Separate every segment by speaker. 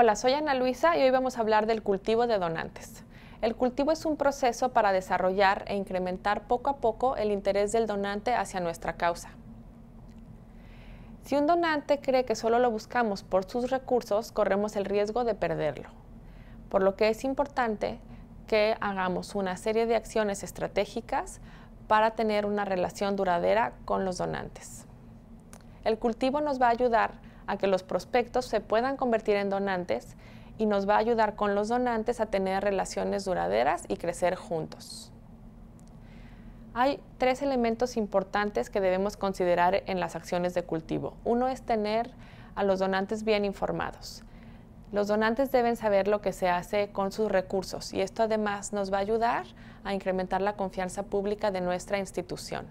Speaker 1: Hola, soy Ana Luisa y hoy vamos a hablar del cultivo de donantes. El cultivo es un proceso para desarrollar e incrementar poco a poco el interés del donante hacia nuestra causa. Si un donante cree que solo lo buscamos por sus recursos, corremos el riesgo de perderlo, por lo que es importante que hagamos una serie de acciones estratégicas para tener una relación duradera con los donantes. El cultivo nos va a ayudar a que los prospectos se puedan convertir en donantes y nos va a ayudar con los donantes a tener relaciones duraderas y crecer juntos. Hay tres elementos importantes que debemos considerar en las acciones de cultivo. Uno es tener a los donantes bien informados. Los donantes deben saber lo que se hace con sus recursos y esto además nos va a ayudar a incrementar la confianza pública de nuestra institución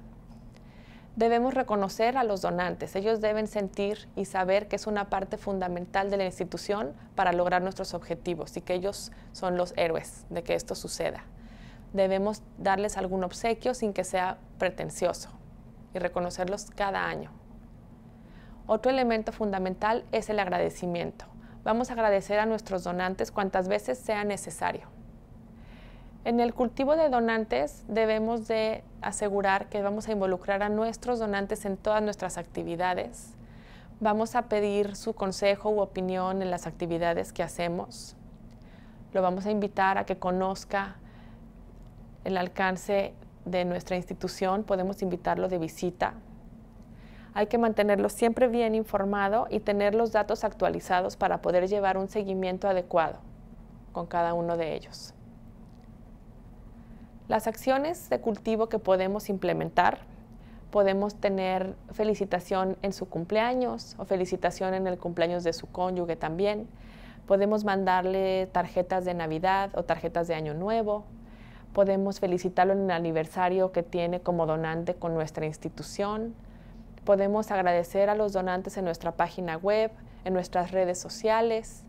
Speaker 1: debemos reconocer a los donantes. Ellos deben sentir y saber que es una parte fundamental de la institución para lograr nuestros objetivos y que ellos son los héroes de que esto suceda. Debemos darles algún obsequio sin que sea pretencioso y reconocerlos cada año. Otro elemento fundamental es el agradecimiento. Vamos a agradecer a nuestros donantes cuantas veces sea necesario. En el cultivo de donantes debemos de asegurar que vamos a involucrar a nuestros donantes en todas nuestras actividades. Vamos a pedir su consejo u opinión en las actividades que hacemos. Lo vamos a invitar a que conozca el alcance de nuestra institución. Podemos invitarlo de visita. Hay que mantenerlo siempre bien informado y tener los datos actualizados para poder llevar un seguimiento adecuado con cada uno de ellos. Las acciones de cultivo que podemos implementar, podemos tener felicitación en su cumpleaños o felicitación en el cumpleaños de su cónyuge también. Podemos mandarle tarjetas de Navidad o tarjetas de Año Nuevo. Podemos felicitarlo en el aniversario que tiene como donante con nuestra institución. Podemos agradecer a los donantes en nuestra página web, en nuestras redes sociales.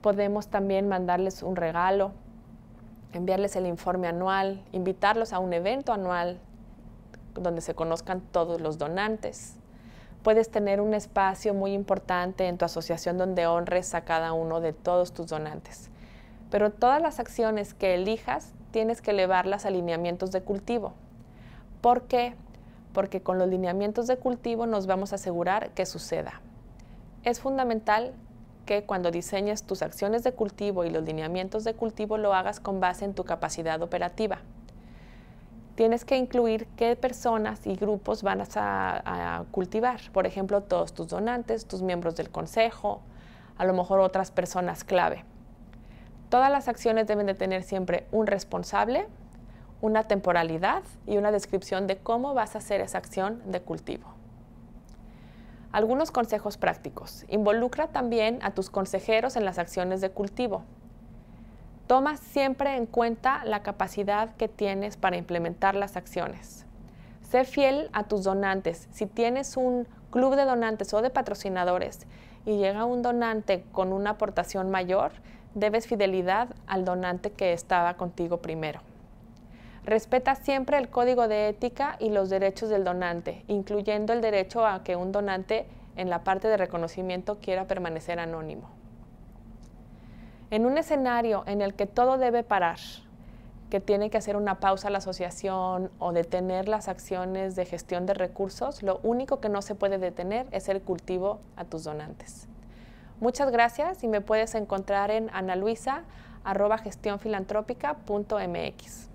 Speaker 1: Podemos también mandarles un regalo enviarles el informe anual, invitarlos a un evento anual donde se conozcan todos los donantes. Puedes tener un espacio muy importante en tu asociación donde honres a cada uno de todos tus donantes. Pero todas las acciones que elijas tienes que elevarlas a lineamientos de cultivo. ¿Por qué? Porque con los lineamientos de cultivo nos vamos a asegurar que suceda. Es fundamental que cuando diseñes tus acciones de cultivo y los lineamientos de cultivo lo hagas con base en tu capacidad operativa. Tienes que incluir qué personas y grupos van a, a cultivar, por ejemplo, todos tus donantes, tus miembros del consejo, a lo mejor otras personas clave. Todas las acciones deben de tener siempre un responsable, una temporalidad y una descripción de cómo vas a hacer esa acción de cultivo. Algunos consejos prácticos. Involucra también a tus consejeros en las acciones de cultivo. Toma siempre en cuenta la capacidad que tienes para implementar las acciones. Sé fiel a tus donantes. Si tienes un club de donantes o de patrocinadores y llega un donante con una aportación mayor, debes fidelidad al donante que estaba contigo primero. Respeta siempre el código de ética y los derechos del donante, incluyendo el derecho a que un donante en la parte de reconocimiento quiera permanecer anónimo. En un escenario en el que todo debe parar, que tiene que hacer una pausa la asociación o detener las acciones de gestión de recursos, lo único que no se puede detener es el cultivo a tus donantes. Muchas gracias y me puedes encontrar en analuisa.gestionfilantrópica.mx.